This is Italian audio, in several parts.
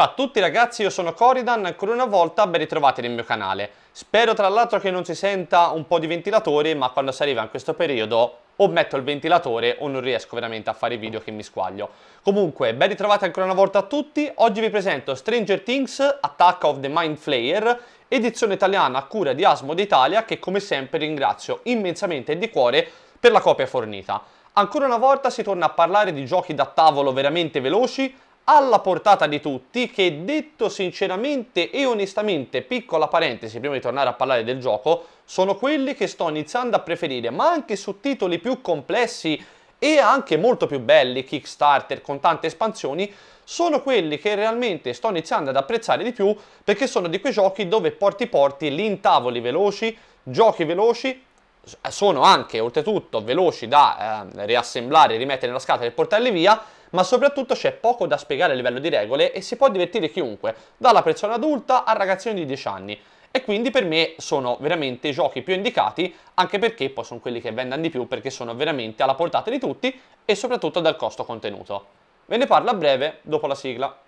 Ciao a tutti ragazzi, io sono Coridan, ancora una volta ben ritrovati nel mio canale. Spero tra l'altro che non si senta un po' di ventilatore, ma quando si arriva in questo periodo o metto il ventilatore o non riesco veramente a fare i video che mi squaglio. Comunque, ben ritrovati ancora una volta a tutti. Oggi vi presento Stranger Things Attack of the Mind Flayer, edizione italiana a cura di Asmo d'Italia, che come sempre ringrazio immensamente e di cuore per la copia fornita. Ancora una volta si torna a parlare di giochi da tavolo veramente veloci, alla portata di tutti che detto sinceramente e onestamente, piccola parentesi prima di tornare a parlare del gioco, sono quelli che sto iniziando a preferire, ma anche su titoli più complessi e anche molto più belli, Kickstarter con tante espansioni, sono quelli che realmente sto iniziando ad apprezzare di più perché sono di quei giochi dove porti porti lì in tavoli veloci, giochi veloci, sono anche oltretutto veloci da eh, riassemblare, rimettere nella scatola e portarli via ma soprattutto c'è poco da spiegare a livello di regole e si può divertire chiunque, dalla persona adulta a ragazzini di 10 anni e quindi per me sono veramente i giochi più indicati, anche perché poi sono quelli che vendono di più perché sono veramente alla portata di tutti e soprattutto dal costo contenuto. Ve ne parlo a breve dopo la sigla.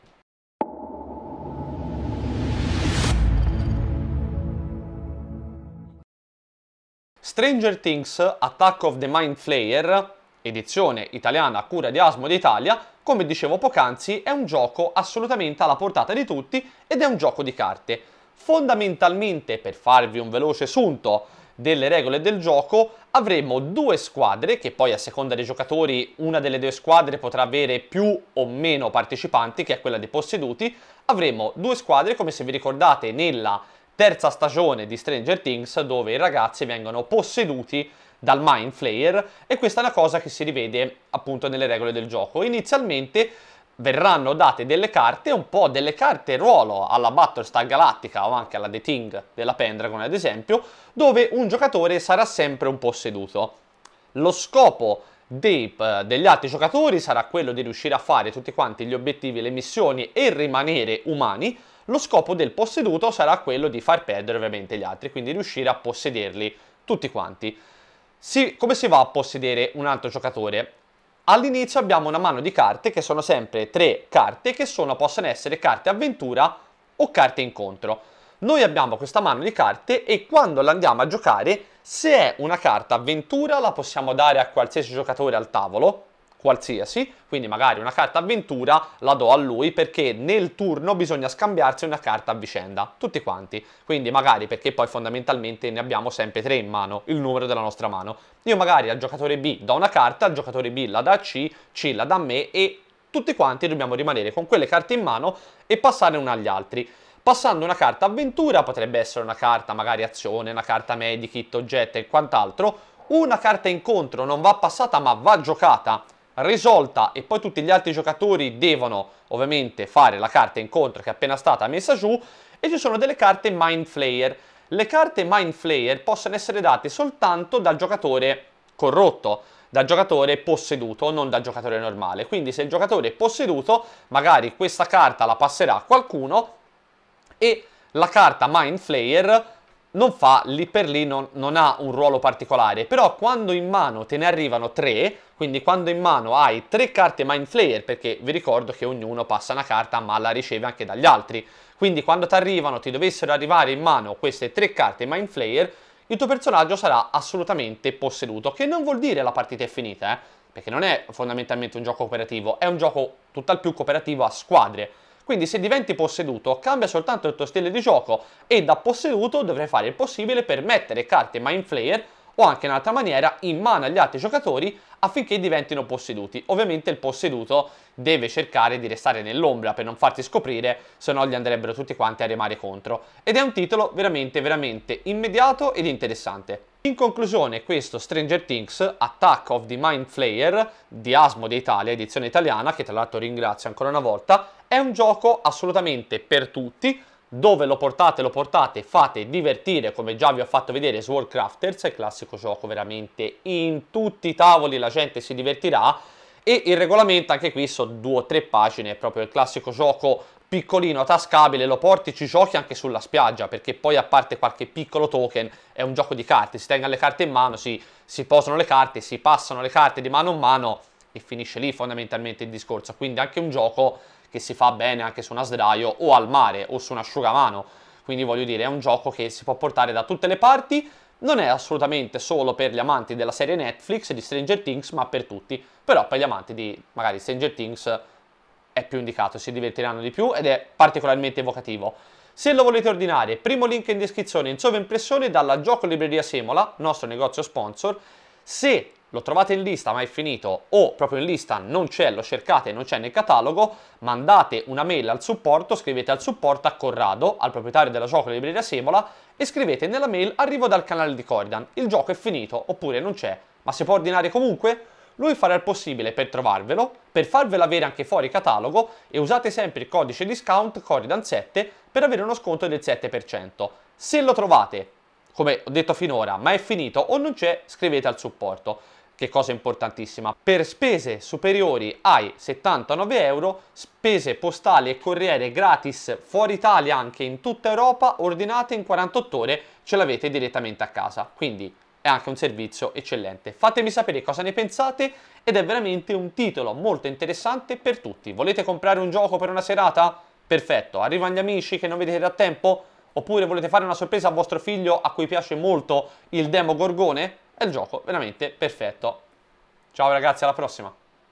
Stranger Things Attack of the Mind Flayer edizione italiana a cura di Asmo d'Italia, come dicevo poc'anzi, è un gioco assolutamente alla portata di tutti ed è un gioco di carte. Fondamentalmente, per farvi un veloce sunto delle regole del gioco, avremo due squadre, che poi a seconda dei giocatori una delle due squadre potrà avere più o meno partecipanti, che è quella dei posseduti. Avremo due squadre, come se vi ricordate, nella terza stagione di Stranger Things dove i ragazzi vengono posseduti dal Mind Flayer e questa è una cosa che si rivede appunto nelle regole del gioco. Inizialmente verranno date delle carte, un po' delle carte ruolo alla Battlestar Galactica o anche alla The Thing della Pendragon ad esempio, dove un giocatore sarà sempre un posseduto. Lo scopo dei, eh, degli altri giocatori sarà quello di riuscire a fare tutti quanti gli obiettivi, le missioni e rimanere umani, lo scopo del posseduto sarà quello di far perdere ovviamente gli altri, quindi riuscire a possederli tutti quanti. Si, come si va a possedere un altro giocatore? All'inizio abbiamo una mano di carte che sono sempre tre carte che sono, possono essere carte avventura o carte incontro noi abbiamo questa mano di carte e quando la andiamo a giocare, se è una carta avventura la possiamo dare a qualsiasi giocatore al tavolo, qualsiasi, quindi magari una carta avventura la do a lui perché nel turno bisogna scambiarsi una carta a vicenda, tutti quanti, quindi magari perché poi fondamentalmente ne abbiamo sempre tre in mano, il numero della nostra mano. Io magari al giocatore B do una carta, al giocatore B la dà a C, C la dà a me e tutti quanti dobbiamo rimanere con quelle carte in mano e passare una agli altri passando una carta avventura, potrebbe essere una carta magari azione, una carta medikit, oggetto e quant'altro, una carta incontro non va passata ma va giocata, risolta e poi tutti gli altri giocatori devono ovviamente fare la carta incontro che è appena stata messa giù e ci sono delle carte Mind Flayer. Le carte Mind Flayer possono essere date soltanto dal giocatore corrotto, dal giocatore posseduto, non dal giocatore normale. Quindi se il giocatore è posseduto, magari questa carta la passerà a qualcuno e la carta Mind Flayer non fa lì per lì, non, non, ha un ruolo particolare. Però quando in mano te ne arrivano tre, quindi quando in mano hai tre carte Mind Flayer, perché vi ricordo che ognuno passa una carta ma la riceve anche dagli altri. Quindi quando ti arrivano, ti dovessero arrivare in mano queste tre carte Mind Flayer, il tuo personaggio sarà assolutamente posseduto, che non vuol dire la partita è finita, eh? perché non è fondamentalmente un gioco cooperativo, è un gioco tutt'al più cooperativo a squadre quindi se diventi posseduto cambia soltanto il tuo stile di gioco e da posseduto dovrai fare il possibile per mettere carte Mind Flayer o anche in altra maniera in mano agli altri giocatori affinché diventino posseduti. Ovviamente il posseduto deve cercare di restare nell'ombra per non farti scoprire, se no gli andrebbero tutti quanti a remare contro. Ed è un titolo veramente, veramente immediato ed interessante. In conclusione, questo Stranger Things, Attack of the Mind Flayer di Asmo d'Italia, edizione italiana, che tra l'altro ringrazio ancora una volta, è un gioco assolutamente per tutti, dove lo portate, lo portate, fate divertire, come già vi ho fatto vedere su Warcrafters, è classico gioco veramente in tutti i tavoli la gente si divertirà, e il regolamento anche qui sono due o tre pagine, è proprio il classico gioco piccolino, tascabile, lo porti, ci giochi anche sulla spiaggia, perché poi a parte qualche piccolo token è un gioco di carte, si tengono le carte in mano, si, si posano le carte, si passano le carte di mano in mano e finisce lì fondamentalmente il discorso, quindi anche un gioco che si fa bene anche su una sdraio o al mare o su un asciugamano, quindi voglio dire è un gioco che si può portare da tutte le parti, non è assolutamente solo per gli amanti della serie Netflix di Stranger Things, ma per tutti, però per gli amanti di magari Stranger Things è più indicato, si divertiranno di più ed è particolarmente evocativo. Se lo volete ordinare, primo link in descrizione in sovraimpressione dalla Gioco Libreria Semola, nostro negozio sponsor. Se lo trovate in lista ma è finito o proprio in lista non c'è, lo cercate, e non c'è nel catalogo, mandate una mail al supporto, scrivete al supporto a Corrado, al proprietario della gioco libreria Semola e scrivete nella mail arrivo dal canale di Corridan, il gioco è finito oppure non c'è, ma si può ordinare comunque? Lui farà il possibile per trovarvelo, per farvelo avere anche fuori catalogo e usate sempre il codice discount Coridan7 per avere uno sconto del 7%. Se lo trovate, come ho detto finora, ma è finito o non c'è, scrivete al supporto che cosa importantissima. Per spese superiori ai 79 euro, spese postali e corriere gratis fuori Italia anche in tutta Europa, ordinate in 48 ore, ce l'avete direttamente a casa. Quindi è anche un servizio eccellente. Fatemi sapere cosa ne pensate ed è veramente un titolo molto interessante per tutti. Volete comprare un gioco per una serata? Perfetto, arrivano gli amici che non vedete da tempo? Oppure volete fare una sorpresa a vostro figlio a cui piace molto il demo Gorgone? È il gioco veramente perfetto. Ciao ragazzi, alla prossima!